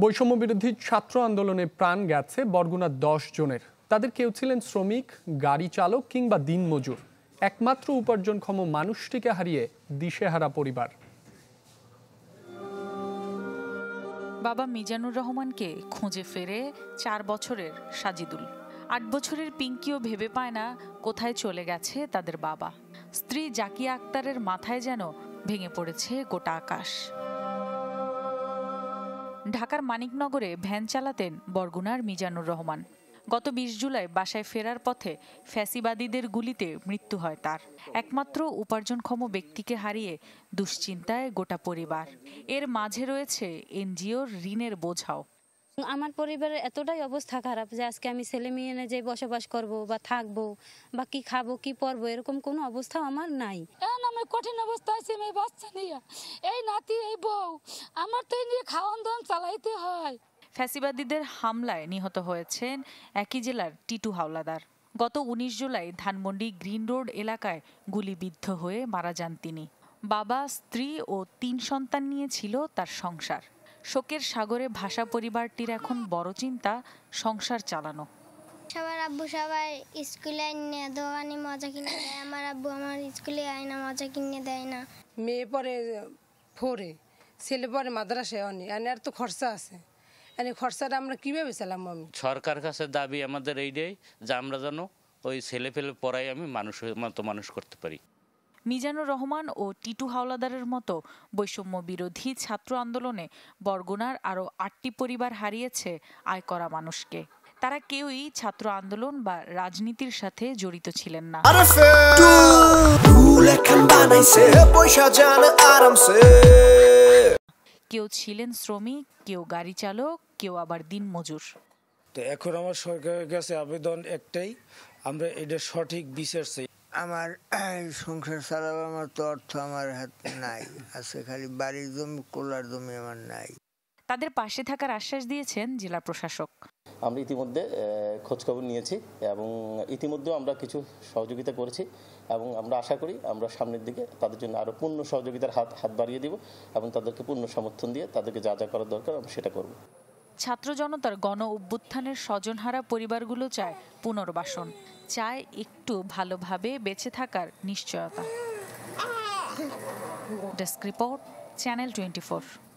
বৈষম্য বিরোধী ছাত্র আন্দোলনে প্রাণ গেছে বরগুনা দশ জনের তাদের কেউ ছিলেন শ্রমিক গাড়ি চালক কিংবা দিনমজুর একমাত্র উপার্জনক্ষম মানুষটিকে হারিয়ে দিশেহারা পরিবার বাবা মিজানুর রহমানকে খুঁজে ফেরে চার বছরের সাজিদুল আট বছরের পিঙ্কিও ভেবে পায় না কোথায় চলে গেছে তাদের বাবা স্ত্রী জাকিয়া আক্তারের মাথায় যেন ভেঙে পড়েছে গোটা আকাশ ঢাকার মানিকনগরে ভ্যান চালাতেন বরগুনার মিজানুর রহমান গত বিশ জুলাই বাসায় ফেরার পথে ফ্যাসিবাদীদের গুলিতে মৃত্যু হয় তার একমাত্র উপার্জনক্ষম ব্যক্তিকে হারিয়ে দুশ্চিন্তায় গোটা পরিবার এর মাঝে রয়েছে এনজিওর ঋণের বোঝাও আমার পরিবারের এতটাই অবস্থা খারাপ যে আজকে আমি ছেলে মেয়ে এনে যে বসবাস করব বা থাকবো বা কি খাবো কি পরবো এরকম কোনো অবস্থা আমার নাই এখন আমি কঠিন অবস্থা আছি আমি বাচ্চা নিয়ে এই নাতি এই বউ আমার তো নিয়ে খাওয়ান দাওয়ান চালাইতে হয় ফ্যাসিবাদীদের হামলায় নিহত হয়েছেন একই জেলার টিটু হাওলাদার গত ১৯ জুলাই ধানমন্ডি গ্রিন রোড এলাকায় গুলিবিদ্ধ হয়ে মারা যান তিনি বাবা স্ত্রী ও তিন সন্তান নিয়ে ছিল তার সংসার শোকের সাগরে ভাষা পরিবারটির এখন বড় চিন্তা সংসার চালানো সবার আব্বু সবাই স্কুলে নিয়ে দোয়ানি মজা কিনে দেয় আমার আব্বু আমার স্কুলে আয় না মজা কিনে দেয় না মেয়ে পরে ফোরে ছেলে পরে মাদ্রাসায় অনেক আর তো খরচা আছে এনে খরচাটা আমরা কীভাবে চালাম আমি সরকার কাছে দাবি আমাদের এইটাই যে আমরা যেন ওই ছেলে ফেলে পড়াই আমি মানুষ মতো মানুষ করতে পারি মিজানুর রহমান ও টিটু হাওলাদারের মতো বৈষম্য বিরোধী ছাত্র আন্দোলনে বরগুনার আরও আটটি পরিবার হারিয়েছে আয় করা মানুষকে তারা কেউই ছাত্র আন্দোলন বা রাজনীতির সাথে জড়িত ছিলেন না কেউ ছিলেন শ্রমিক কেউ গাড়ি চালক কেউ আবার দিন মজুর তো এখন আমার সরকারের কাছে আবেদন একটাই আমরা এটা সঠিক বিচার চাই আমার সংসার চালাবার মতো অর্থ আমার হাত নাই আছে খালি বাড়ির জমি কোলার জমি আমার নাই তাদের পাশে থাকার আশ্বাস দিয়েছেন জেলা প্রশাসক আমরা ইতিমধ্যে খোঁজখবর নিয়েছি এবং ইতিমধ্যেও আমরা কিছু সহযোগিতা করেছি এবং আমরা আশা করি আমরা সামনের দিকে তাদের জন্য আরও পূর্ণ সহযোগিতার হাত হাত বাড়িয়ে দিব এবং তাদেরকে পূর্ণ সমর্থন দিয়ে তাদেরকে যা যা করার দরকার আমরা সেটা করবো ছাত্র জনতার গণ অভ্যুত্থানের স্বজনহারা পরিবারগুলো চায় পুনর্বাসন চায় একটু ভালোভাবে বেঁচে থাকার নিশ্চয়তা ডেস্ক রিপোর্ট চ্যানেল টোয়েন্টি